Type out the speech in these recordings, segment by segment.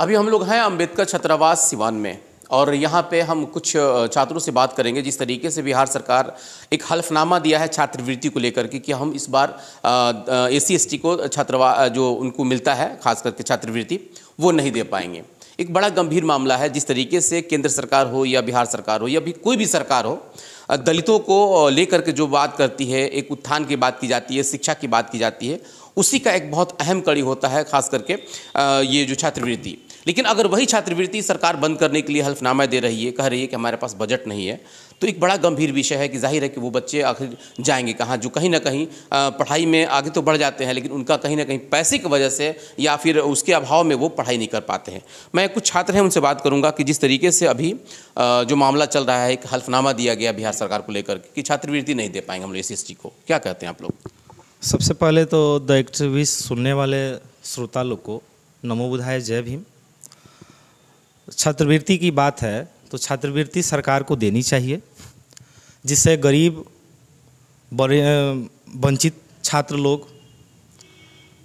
अभी हम लोग हैं अंबेडकर छात्रावास सिवान में और यहाँ पे हम कुछ छात्रों से बात करेंगे जिस तरीके से बिहार सरकार एक हल्फनामा दिया है छात्रवृत्ति को लेकर के कि हम इस बार ए सी को छात्रवा जो उनको मिलता है खास करके छात्रवृत्ति वो नहीं दे पाएंगे एक बड़ा गंभीर मामला है जिस तरीके से केंद्र सरकार हो या बिहार सरकार हो या भी कोई भी सरकार हो दलितों को लेकर के जो बात करती है एक उत्थान की बात की जाती है शिक्षा की बात की जाती है उसी का एक बहुत अहम कड़ी होता है खास करके ये जो छात्रवृत्ति लेकिन अगर वही छात्रवृत्ति सरकार बंद करने के लिए हल्फनामा दे रही है कह रही है कि हमारे पास बजट नहीं है तो एक बड़ा गंभीर विषय है कि जाहिर है कि वो बच्चे आखिर जाएंगे कहाँ जो कहीं ना कहीं पढ़ाई में आगे तो बढ़ जाते हैं लेकिन उनका कहीं ना कहीं पैसे की वजह से या फिर उसके अभाव में वो पढ़ाई नहीं कर पाते हैं मैं कुछ छात्र हैं उनसे बात करूँगा कि जिस तरीके से अभी जो मामला चल रहा है एक हल्फनामा दिया गया बिहार सरकार को लेकर कि छात्रवृत्ति नहीं दे पाएंगे हम लोग एस को क्या कहते हैं आप लोग सबसे पहले तो द एक्टिविस्ट सुनने वाले श्रोता लोग को नमो बुधाए जय भीम छात्रवृत्ति की बात है तो छात्रवृत्ति सरकार को देनी चाहिए जिससे गरीब बड़े वंचित छात्र लोग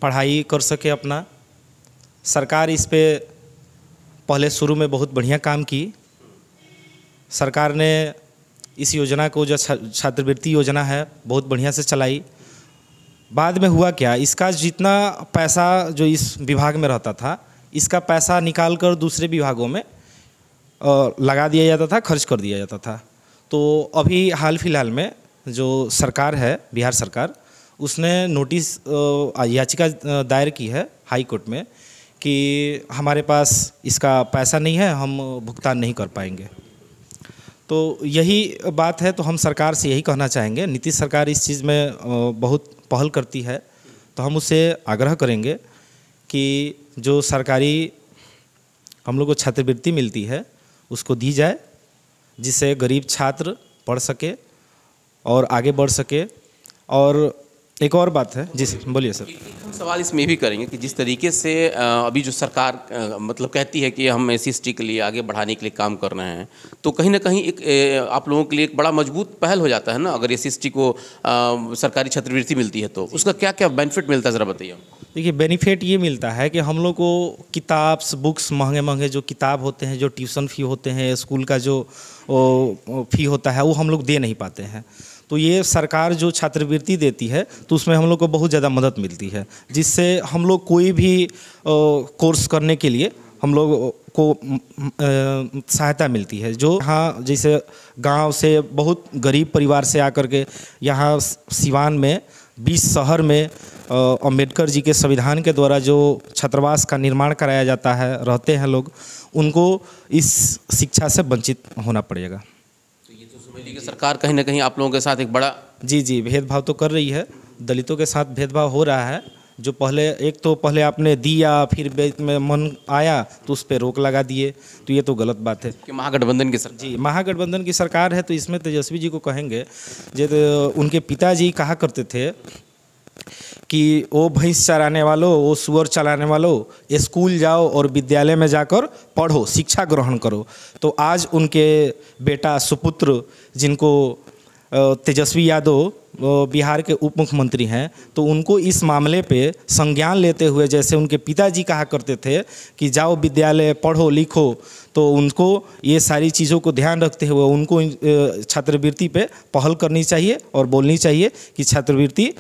पढ़ाई कर सके अपना सरकार इस पर पहले शुरू में बहुत बढ़िया काम की सरकार ने इस योजना को जो छात्रवृत्ति योजना है बहुत बढ़िया से चलाई बाद में हुआ क्या इसका जितना पैसा जो इस विभाग में रहता था इसका पैसा निकाल कर दूसरे विभागों में लगा दिया जाता था खर्च कर दिया जाता था तो अभी हाल फिलहाल में जो सरकार है बिहार सरकार उसने नोटिस याचिका दायर की है हाई कोर्ट में कि हमारे पास इसका पैसा नहीं है हम भुगतान नहीं कर पाएंगे तो यही बात है तो हम सरकार से यही कहना चाहेंगे नीतीश सरकार इस चीज़ में बहुत पहल करती है तो हम उससे आग्रह करेंगे कि जो सरकारी हम लोग को छात्रवृत्ति मिलती है उसको दी जाए जिससे गरीब छात्र पढ़ सके और आगे बढ़ सके और एक और बात है जी सर बोलिए सर हम सवाल इसमें भी करेंगे कि जिस तरीके से अभी जो सरकार मतलब कहती है कि हम एस सी के लिए आगे बढ़ाने के लिए काम कर रहे हैं तो कहीं ना कहीं एक आप लोगों के लिए एक बड़ा मजबूत पहल हो जाता है ना अगर एस सी को सरकारी छात्रवृत्ति मिलती है तो उसका क्या क्या बेनिफिट मिलता है ज़रा बताइए देखिए बेनिफिट ये मिलता है कि हम लोग को किताब्स बुक्स महंगे महंगे जो किताब होते हैं जो ट्यूशन फ़ी होते हैं स्कूल का जो फी होता है वो हम लोग दे नहीं पाते हैं तो ये सरकार जो छात्रवृत्ति देती है तो उसमें हम लोग को बहुत ज़्यादा मदद मिलती है जिससे हम लोग कोई भी कोर्स करने के लिए हम लोग को सहायता मिलती है जो हाँ जैसे गांव से बहुत गरीब परिवार से आकर के यहाँ सिवान में बीस शहर में अम्बेडकर जी के संविधान के द्वारा जो छात्रावास का निर्माण कराया जाता है रहते हैं लोग उनको इस शिक्षा से वंचित होना पड़ेगा दिल्ली की सरकार कहीं ना कहीं आप लोगों के साथ एक बड़ा जी जी भेदभाव तो कर रही है दलितों के साथ भेदभाव हो रहा है जो पहले एक तो पहले आपने दिया फिर में मन आया तो उस पर रोक लगा दिए तो ये तो गलत बात है कि महागठबंधन की सरकार जी महागठबंधन की सरकार है तो इसमें तेजस्वी जी को कहेंगे जो तो उनके पिताजी कहा करते थे कि वो भैंस चराने वालों वो सुअर चलाने वालों स्कूल जाओ और विद्यालय में जाकर पढ़ो शिक्षा ग्रहण करो तो आज उनके बेटा सुपुत्र जिनको तेजस्वी यादव बिहार के उप मुख्यमंत्री हैं तो उनको इस मामले पे संज्ञान लेते हुए जैसे उनके पिताजी कहा करते थे कि जाओ विद्यालय पढ़ो लिखो तो उनको ये सारी चीज़ों को ध्यान रखते हुए उनको छात्रवृत्ति पे पहल करनी चाहिए और बोलनी चाहिए कि छात्रवृत्ति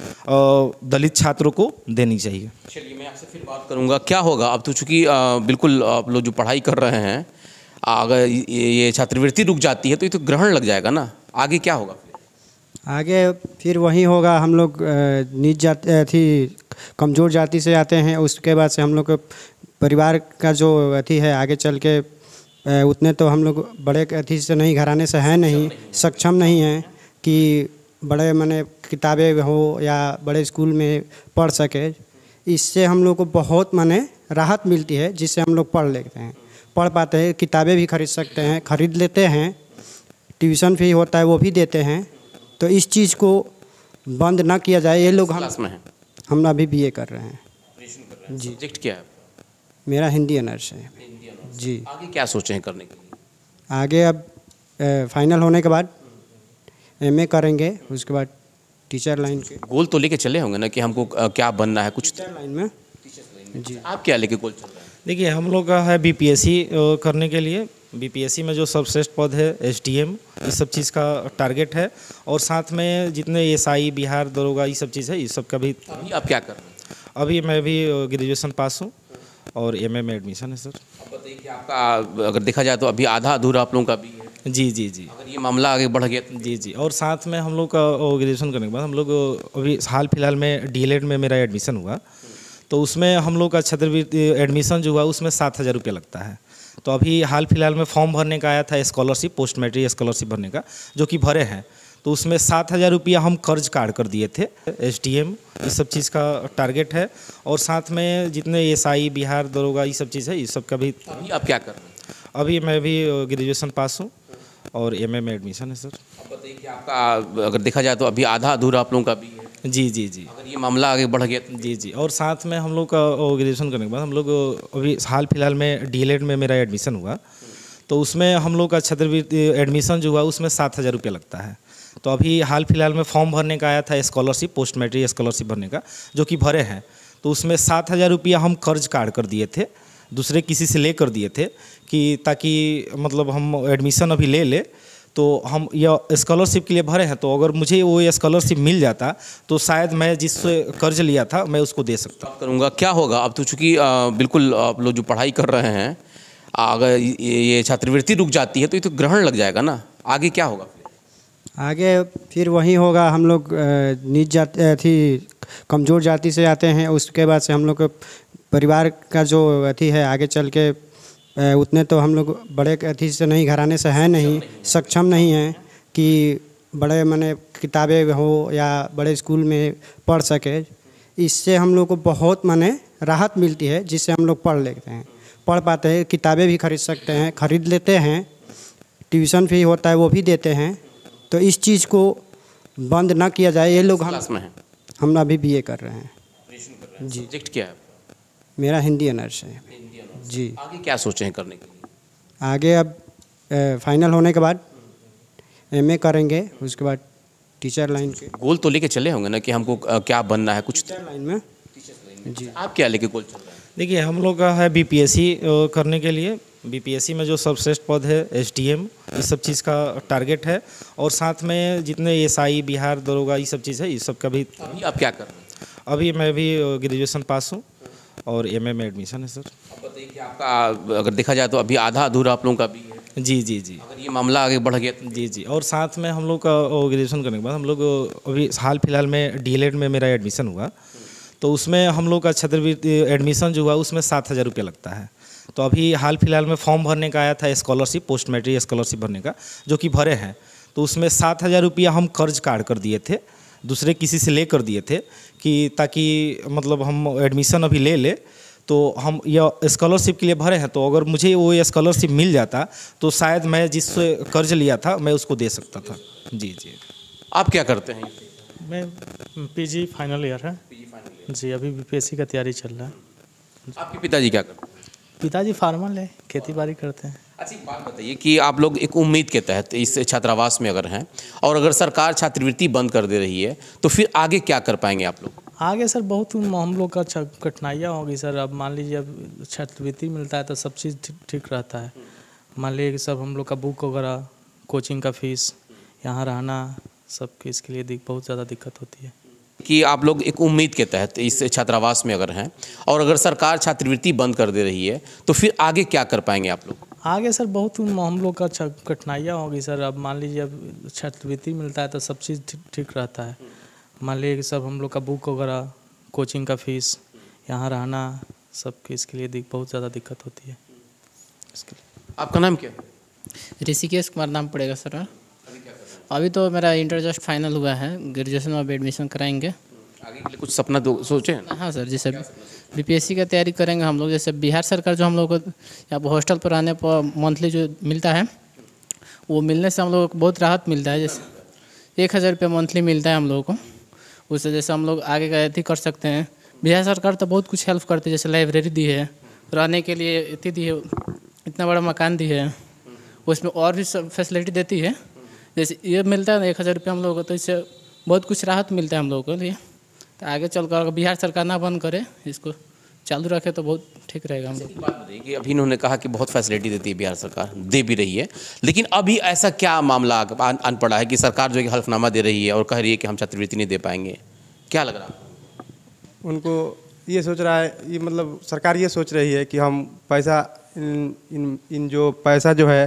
दलित छात्रों को देनी चाहिए चलिए मैं आपसे फिर बात करूँगा क्या होगा अब तो चूँकि बिल्कुल आप लोग जो पढ़ाई कर रहे हैं अगर ये छात्रवृत्ति रुक जाती है तो ये तो ग्रहण लग जाएगा ना आगे क्या होगा आगे फिर वही होगा हम लोग नीच जाति अथी कमज़ोर जाति से आते हैं उसके बाद से हम लोग परिवार का जो अथी है आगे चल के उतने तो हम लोग बड़े अथी से नहीं घराने से हैं नहीं सक्षम नहीं हैं कि बड़े मैंने किताबें हो या बड़े स्कूल में पढ़ सके इससे हम लोग को बहुत मैंने राहत मिलती है जिससे हम लोग पढ़ लेते हैं पढ़ पाते हैं किताबें भी खरीद सकते हैं खरीद लेते हैं ट्यूशन फी होता है वो भी देते हैं तो इस चीज़ को बंद ना किया जाए ये लोग हम में हैं हम अभी बी ए कर रहे हैं जी सब्जेक्ट क्या है मेरा हिंदी अनर्स है जी आगे क्या सोचे हैं करने के लिए आगे अब ए, फाइनल होने के बाद एम ए करेंगे उसके बाद टीचर लाइन के गोल तो लेके चले होंगे ना कि हमको क्या बनना है कुछ टीचर लाइन में जी आप क्या लेके गोल देखिए हम लोग का है बीपीएससी करने के लिए बीपीएससी में जो सर्वश्रेष्ठ पद है एसडीएम इस सब चीज़ का टारगेट है और साथ में जितने एसआई बिहार दरोगा ये सब चीज़ है ये सब का भी अभी आप क्या कर अभी मैं भी ग्रेजुएशन पास हूँ और एम में एडमिशन है सर बताइए कि आपका अगर देखा जाए तो अभी आधा अधूरा आप लोगों का भी है जी जी जी अगर ये मामला आगे बढ़ गया तो जी जी और साथ में हम लोग का ग्रेजुएशन करने के बाद हम लोग अभी हाल फिलहाल में डी में मेरा एडमिशन हुआ तो उसमें हम लोग का छात्रवृत्ति एडमिशन जो हुआ उसमें सात हज़ार रुपया लगता है तो अभी हाल फिलहाल में फॉर्म भरने का आया था स्कॉलरशिप पोस्ट मैट्रिक स्कॉलरशिप भरने का जो कि भरे हैं तो उसमें सात हज़ार रुपया हम कर्ज काट कर दिए थे एस डी एम इस सब चीज़ का टारगेट है और साथ में जितने एस आई बिहार दरोगा ये सब चीज़ है इस सब का भी अभी आप क्या कर अभी मैं भी ग्रेजुएशन पास हूँ और एम में एडमिशन है सर बताइए कि आपका अगर देखा जाए तो अभी आधा अधूरा आप लोगों का भी है जी जी जी अगर ये मामला आगे बढ़ गया तो- जी जी और साथ में हम लोग का ग्रेजुएशन करने के बाद हम लोग अभी हाल फिलहाल में डी में मेरा एडमिशन हुआ तो उसमें हम लोग का छात्रवृत्ति एडमिशन जो हुआ उसमें सात हज़ार रुपया लगता है तो अभी हाल फिलहाल में फॉर्म भरने का आया था स्कॉलरशिप पोस्ट मेट्रिक स्कॉलरशिप भरने का जो कि भरे हैं तो उसमें सात हज़ार रुपया हम कर्ज काट कर दिए थे दूसरे किसी से ले कर दिए थे कि ताकि मतलब हम एडमिशन अभी ले लें तो हम यह स्कॉलरशिप के लिए भरे हैं तो अगर मुझे वो स्कॉलरशिप मिल जाता तो शायद मैं जिससे कर्ज लिया था मैं उसको दे सकता करूँगा क्या होगा अब तो चूँकि बिल्कुल आप लोग जो पढ़ाई कर रहे हैं अगर ये छात्रवृत्ति रुक जाती है तो ये तो ग्रहण लग जाएगा ना आगे क्या होगा आगे फिर वही होगा हम लोग नीच जाति थी कमज़ोर जाति से आते हैं उसके बाद से हम लोग परिवार का जो अथी है आगे चल के उतने तो हम लोग बड़े अथी से नहीं घराने से हैं नहीं सक्षम नहीं हैं कि बड़े मैंने किताबें हो या बड़े स्कूल में पढ़ सके इससे हम लोग को बहुत मैंने राहत मिलती है जिससे हम लोग पढ़ लेते हैं पढ़ पाते हैं किताबें भी खरीद सकते हैं खरीद लेते हैं ट्यूशन फी होता है वो भी देते हैं तो इस चीज़ को बंद ना किया जाए ये लोग हम हम अभी बी ए कर रहे हैं जी सब्जेक्ट क्या है मेरा हिंदी ऑनर्स है जी आगे क्या सोचे हैं करने के लिए आगे अब फाइनल होने के बाद एम ए करेंगे उसके बाद टीचर लाइन के गोल तो लेके चले होंगे ना कि हमको क्या बनना है कुछ टीचर लाइन में जी आप क्या लेके गोल देखिए हम लोग का है बीपीएससी करने के लिए बीपीएससी में जो सर्वश्रेष्ठ पद है एम इस सब चीज़ का टारगेट है और साथ में जितने एसआई बिहार दरोगा ये सब चीज़ है ये सब का भी आप क्या कर रहे हैं अभी मैं भी ग्रेजुएशन पास हूँ और एम में एडमिशन है सर बताइए कि आपका अगर देखा जाए तो अभी आधा अधूरा आप लोगों का भी है जी जी जी अगर ये मामला आगे बढ़ गया तो- जी जी और साथ में हम लोग का ग्रेजुएशन करने के बाद हम लोग अभी हाल फिलहाल में डी e में मेरा एडमिशन हुआ तो उसमें हम लोग का छत्रवृत्ति एडमिशन जो हुआ उसमें सात हज़ार रुपया लगता है तो अभी हाल फिलहाल में फॉर्म भरने का आया था स्कॉलरशिप पोस्ट मेट्रिक स्कॉलरशिप भरने का जो कि भरे हैं तो उसमें सात हज़ार रुपया हम कर्ज काट कर दिए थे दूसरे किसी से ले कर दिए थे कि ताकि मतलब हम एडमिशन अभी ले ले तो हम यह स्कॉलरशिप के लिए भरे हैं तो अगर मुझे वो स्कॉलरशिप मिल जाता तो शायद मैं जिससे कर्ज लिया था मैं उसको दे सकता था जी जी आप क्या करते हैं मैं पीजी फाइनल ईयर है जी अभी बीपीएससी का तैयारी चल रहा है आपके पिताजी क्या करते हैं पिताजी फार्मर है खेती बाड़ी करते हैं अच्छी बात बताइए कि आप लोग एक उम्मीद के तहत इस छात्रावास में अगर हैं और अगर सरकार छात्रवृत्ति बंद कर दे रही है तो फिर आगे क्या कर पाएंगे आप लोग आगे सर बहुत हम लोग का कठिनाइयाँ होगी सर अब मान लीजिए अब छात्रवृत्ति मिलता है तो सब चीज़ ठीक रहता है मान लीजिए सब हम लोग का बुक वगैरह कोचिंग का फीस यहाँ रहना सब इसके लिए बहुत ज़्यादा दिक्कत होती है कि आप लोग एक उम्मीद के तहत इस छात्रावास में अगर हैं और अगर सरकार छात्रवृत्ति बंद कर दे रही है तो फिर आगे क्या कर पाएंगे आप लोग आगे सर बहुत हम लोग का कठिनाइयाँ होगी सर अब मान लीजिए अब छात्रवृत्ति मिलता है तो सब चीज़ ठीक रहता है मान लीजिए सब हम लोग का बुक वगैरह कोचिंग का फीस यहाँ रहना सब इसके लिए बहुत ज़्यादा दिक्कत होती है इसके लिए आपका नाम क्या ऋषिकेश कुमार नाम पड़ेगा सर अभी तो मेरा इंटर जस्ट फाइनल हुआ है ग्रेजुएशन में एडमिशन कराएंगे आगे के लिए कुछ सपना दो सोचे हाँ सर जैसे बीपीएससी का तैयारी करेंगे हम लोग जैसे बिहार सरकार जो हम लोग को यहाँ पर हॉस्टल पर आने पर मंथली जो मिलता है वो मिलने से हम लोग को बहुत राहत मिलता है जैसे एक हज़ार रुपये मंथली मिलता है हम लोगों को उससे जैसे हम लोग आगे का अति कर सकते हैं बिहार सरकार तो बहुत कुछ हेल्प करती है जैसे लाइब्रेरी दी है रहने के लिए इतनी दी है इतना बड़ा मकान दी है उसमें और भी सब फैसिलिटी देती है जैसे ये मिलता है ना एक हज़ार रुपया हम लोग को तो इससे बहुत कुछ राहत मिलता है हम लोगों के तो लिए तो आगे चल कर बिहार सरकार ना बंद करे इसको चालू रखे तो बहुत ठीक रहेगा हम लोग बात बताइए कि अभी इन्होंने कहा कि बहुत फैसिलिटी देती है बिहार सरकार दे भी रही है लेकिन अभी ऐसा क्या मामला अन पड़ा है कि सरकार जो है हल्फनामा दे रही है और कह रही है कि हम छात्रवृत्ति नहीं दे पाएंगे क्या लग रहा उनको ये सोच रहा है ये मतलब सरकार ये सोच रही है कि हम पैसा इन इन, इन जो पैसा जो है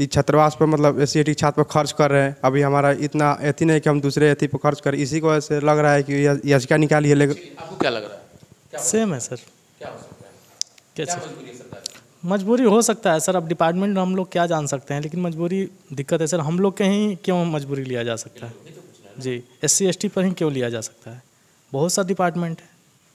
ये छात्रावास पर मतलब एस सी छात्र पर खर्च कर रहे हैं अभी हमारा इतना अथी नहीं कि हम दूसरे अथी पर खर्च करें इसी को ऐसे लग रहा है कि याचिका निकालिए लेकिन आपको क्या लग रहा है सेम है सर क्या हो सकता है मजबूरी हो सकता है सर अब डिपार्टमेंट हम लोग क्या जान सकते हैं लेकिन मजबूरी दिक्कत है सर हम लोग के ही क्यों मजबूरी लिया जा सकता है तो G S C S T पर ही क्यों लिया जा सकता है बहुत सा डिपार्टमेंट है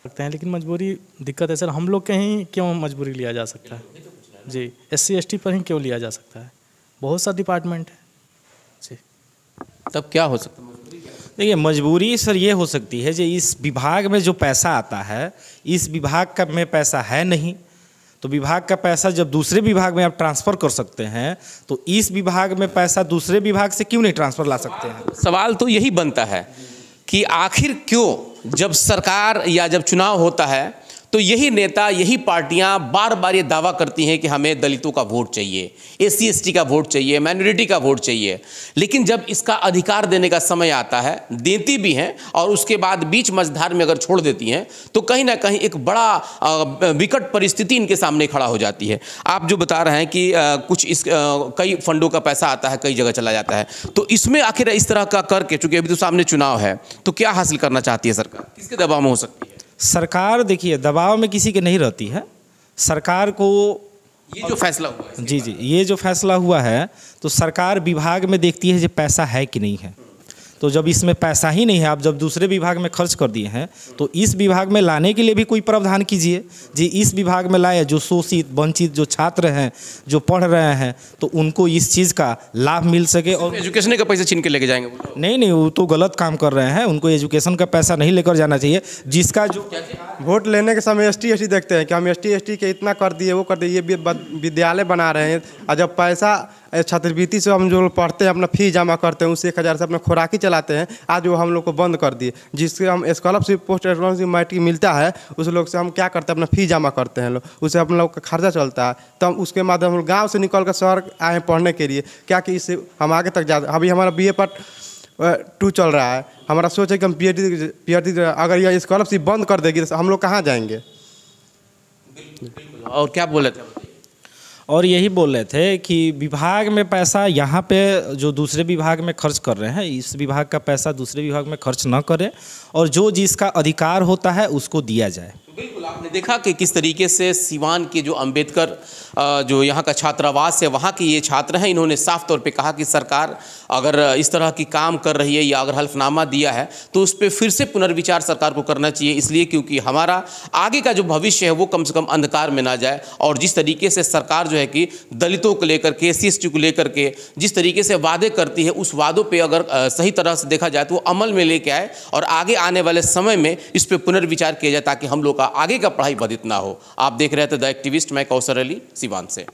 सकते हैं लेकिन मजबूरी दिक्कत है सर हम लोग के ही क्यों मजबूरी लिया जा सकता है तो G S C S T पर ही क्यों लिया जा सकता है बहुत सा डिपार्टमेंट है जी तब क्या हो सकता है देखिए मजबूरी सर ये हो सकती है जो इस विभाग में जो पैसा आता है इस विभाग का में पैसा है नहीं तो विभाग का पैसा जब दूसरे विभाग में आप ट्रांसफ़र कर सकते हैं तो इस विभाग में पैसा दूसरे विभाग से क्यों नहीं ट्रांसफ़र ला सकते हैं सवाल तो यही बनता है कि आखिर क्यों जब सरकार या जब चुनाव होता है तो यही नेता यही पार्टियां बार बार ये दावा करती हैं कि हमें दलितों का वोट चाहिए एस सी का वोट चाहिए माइनॉरिटी का वोट चाहिए लेकिन जब इसका अधिकार देने का समय आता है देती भी हैं और उसके बाद बीच मझधार में अगर छोड़ देती हैं तो कहीं ना कहीं एक बड़ा विकट परिस्थिति इनके सामने खड़ा हो जाती है आप जो बता रहे हैं कि कुछ इस कई फंडों का पैसा आता है कई जगह चला जाता है तो इसमें आखिर इस तरह का करके चूंकि अभी तो सामने चुनाव है तो क्या हासिल करना चाहती है सरकार किसके दबाव में हो सकती है सरकार देखिए दबाव में किसी के नहीं रहती है सरकार को ये जो फैसला हुआ है जी जी ये जो फैसला हुआ है तो सरकार विभाग में देखती है जो पैसा है कि नहीं है तो जब इसमें पैसा ही नहीं है आप जब दूसरे विभाग में खर्च कर दिए हैं तो इस विभाग में लाने के लिए भी कोई प्रावधान कीजिए जी इस विभाग में लाए जो शोषित वंचित जो छात्र हैं जो पढ़ रहे हैं तो उनको इस चीज़ का लाभ मिल सके और एजुकेशन का पैसा छीन के लेके जाएंगे नहीं नहीं वो तो गलत काम कर रहे हैं उनको एजुकेशन का पैसा नहीं लेकर जाना चाहिए जिसका जो वोट लेने के समय एस टी देखते हैं कि हम एस टी के इतना कर दिए वो कर दिए ये विद्यालय बना रहे हैं और जब पैसा छात्रवृत्ति से हम जो पढ़ते हैं अपना फीस जमा करते हैं उस एक हज़ार से अपना खुराकी चला चलाते हैं आज वो हम लोग को बंद कर दिए जिससे हम स्कॉलरशिप पोस्ट स्कॉलरशिप मैट्रिक मिलता है उस लोग से हम क्या करते हैं अपना फी जमा करते हैं लोग उससे हम लोग का खर्चा चलता है तो हम उसके माध्यम हम गाँव से निकल कर शहर आए हैं पढ़ने के लिए क्या कि इससे हम आगे तक जाते अभी हमारा बी ए पार्ट टू चल रहा है हमारा सोच है कि हम पी एच डी अगर यह स्कॉलरशिप बंद कर देगी तो हम लोग कहाँ जाएंगे और क्या बोले थे और यही बोल रहे थे कि विभाग में पैसा यहाँ पे जो दूसरे विभाग में खर्च कर रहे हैं इस विभाग का पैसा दूसरे विभाग में खर्च ना करें और जो जिसका अधिकार होता है उसको दिया जाए तो बिल्कुल आपने देखा कि किस तरीके से सिवान के जो अंबेडकर जो यहाँ का छात्रावास है वहाँ के ये छात्र हैं इन्होंने साफ तौर पे कहा कि सरकार अगर इस तरह की काम कर रही है या अगर हल्फनामा दिया है तो उस पर फिर से पुनर्विचार सरकार को करना चाहिए इसलिए क्योंकि हमारा आगे का जो भविष्य है वो कम से कम अंधकार में ना जाए और जिस तरीके से सरकार जो है कि दलितों को लेकर के एस को लेकर के जिस तरीके से वादे करती है उस वादों पर अगर सही तरह से देखा जाए तो वो अमल में लेके आए और आगे आने वाले समय में इस पर पुनर्विचार किया जाए ताकि हम लोग का आगे का पढ़ाई बाधित ना हो आप देख रहे थे द एक्टिविस्ट मैं कौशर अली सिवान से